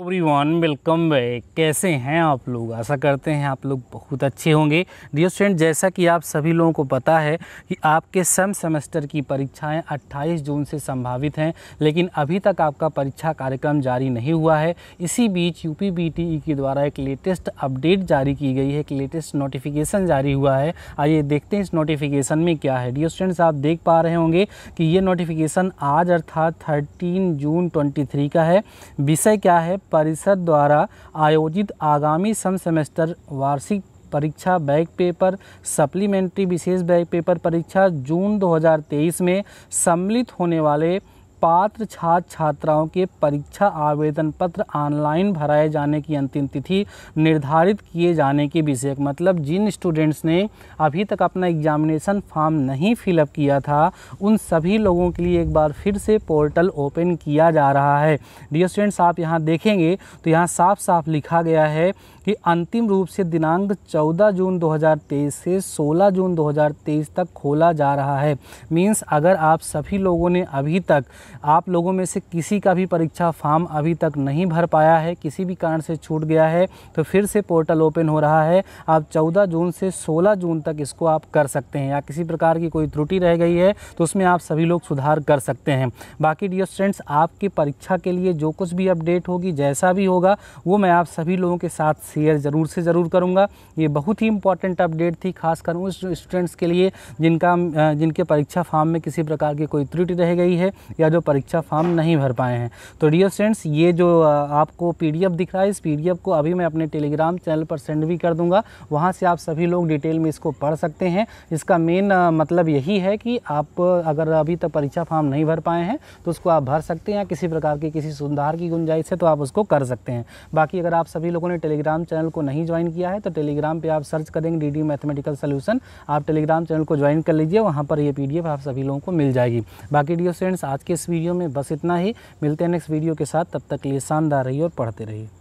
everyone welcome back कैसे हैं आप लोग आशा करते हैं आप लोग बहुत अच्छे होंगे डियर स्टूडेंट जैसा कि आप सभी लोगों को पता है कि आपके सम सेमेस्टर की परीक्षाएं 28 जून से संभावित हैं लेकिन अभी तक आपका परीक्षा कार्यक्रम जारी नहीं हुआ है इसी बीच यू पी e के द्वारा एक लेटेस्ट अपडेट जारी की गई है एक लेटेस्ट नोटिफिकेशन जारी हुआ है आइए देखते हैं इस नोटिफिकेशन में क्या है डियर स्टूडेंट्स आप देख पा रहे होंगे कि ये नोटिफिकेशन आज अर्थात थर्टीन जून ट्वेंटी का है विषय क्या है परिषद द्वारा आयोजित आगामी सन सेमेस्टर वार्षिक परीक्षा बैक पेपर सप्लीमेंट्री विशेष बैक पेपर परीक्षा जून 2023 में सम्मिलित होने वाले पात्र छात्र छात्राओं के परीक्षा आवेदन पत्र ऑनलाइन भराए जाने की अंतिम तिथि निर्धारित किए जाने के विषय मतलब जिन स्टूडेंट्स ने अभी तक अपना एग्जामिनेशन फॉर्म नहीं फिलअप किया था उन सभी लोगों के लिए एक बार फिर से पोर्टल ओपन किया जा रहा है डियर स्टूडेंट्स आप यहाँ देखेंगे तो यहाँ साफ साफ लिखा गया है कि अंतिम रूप से दिनांक 14 जून 2023 से 16 जून 2023 तक खोला जा रहा है मींस अगर आप सभी लोगों ने अभी तक आप लोगों में से किसी का भी परीक्षा फॉर्म अभी तक नहीं भर पाया है किसी भी कारण से छूट गया है तो फिर से पोर्टल ओपन हो रहा है आप चौदह जून से सोलह जून तक इसको आप कर सकते हैं या किसी प्रकार की कोई त्रुटि रह गई है तो उसमें आप सभी लोग सुधार कर सकते हैं बाकी डियर स्टूडेंट्स आपकी परीक्षा के लिए जो कुछ भी अपडेट होगी जैसा भी होगा वो मैं आप सभी लोगों के साथ शेयर ज़रूर से ज़रूर करूँगा ये बहुत ही इंपॉर्टेंट अपडेट थी खासकर उस स्टूडेंट्स के लिए जिनका जिनके परीक्षा फॉर्म में किसी प्रकार की कोई त्रुटि रह गई है या जो जो परीक्षा फॉर्म नहीं भर पाए हैं तो डियर स्टूडेंट्स ये जो आपको पी दिख रहा है इस पी को अभी मैं अपने टेलीग्राम चैनल पर सेंड भी कर दूंगा वहाँ से आप सभी लोग डिटेल में इसको पढ़ सकते हैं इसका मेन मतलब यही है कि आप अगर अभी तक परीक्षा फॉर्म नहीं भर पाए हैं तो उसको आप भर सकते हैं किसी प्रकार की किसी सुधार की गुंजाइश है तो आप उसको कर सकते हैं बाकी अगर आप सभी लोगों ने टेलीग्राम चैनल को नहीं ज्वाइन किया है तो टेलीग्राम पर आप सर्च करेंगे डी डी मैथमेटिकल सोल्यूशन आप टेलीग्राम चैनल को ज्वाइन कर लीजिए वहाँ पर यह पी आप सभी लोगों को मिल जाएगी बाकी डियर स्टूडेंट्स आज के इस वीडियो में बस इतना ही मिलते हैं नेक्स्ट वीडियो के साथ तब तक लिए शानदार रहिए और पढ़ते रहिए